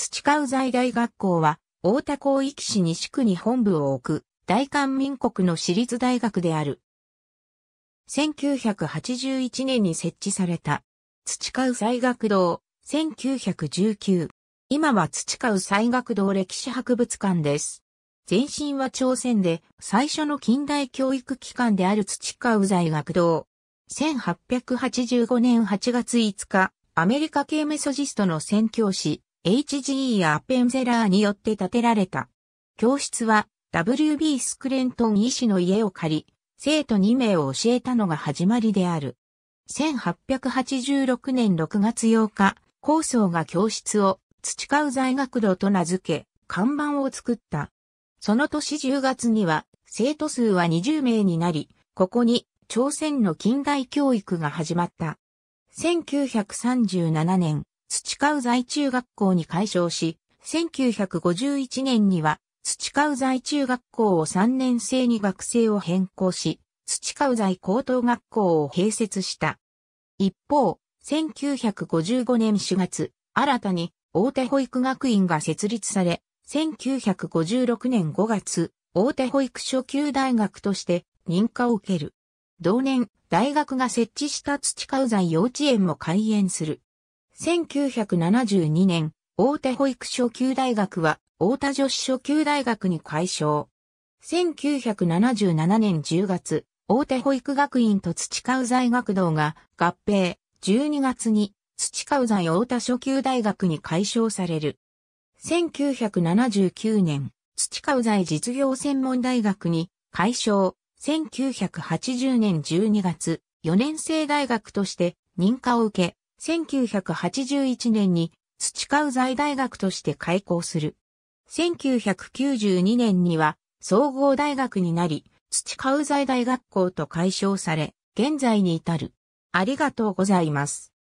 土川財大学校は、大田広域市西区に本部を置く、大韓民国の私立大学である。1981年に設置された、土川財学堂、1919。今は土川財学堂歴史博物館です。前身は朝鮮で最初の近代教育機関である土川財学堂。1885年8月5日、アメリカ系メソジストの宣教師、HGE アペンゼラーによって建てられた。教室は W.B. スクレントン医師の家を借り、生徒2名を教えたのが始まりである。1886年6月8日、高僧が教室を土川う在学路と名付け、看板を作った。その年10月には、生徒数は20名になり、ここに朝鮮の近代教育が始まった。1937年、土川在中学校に改称し、1951年には土川在中学校を3年生に学生を変更し、土川在高等学校を併設した。一方、1955年4月、新たに大手保育学院が設立され、1956年5月、大手保育初級大学として認可を受ける。同年、大学が設置した土川在幼稚園も開園する。1972年、大手保育初級大学は、大田女子初級大学に改称。1977年10月、大手保育学院と土う財学堂が合併、12月に土う財大田初級大学に改称される。1979年、土う財実業専門大学に改称、1980年12月、4年生大学として認可を受け、1981年に土川財大学として開校する。1992年には総合大学になり、土川財大学校と解消され、現在に至る。ありがとうございます。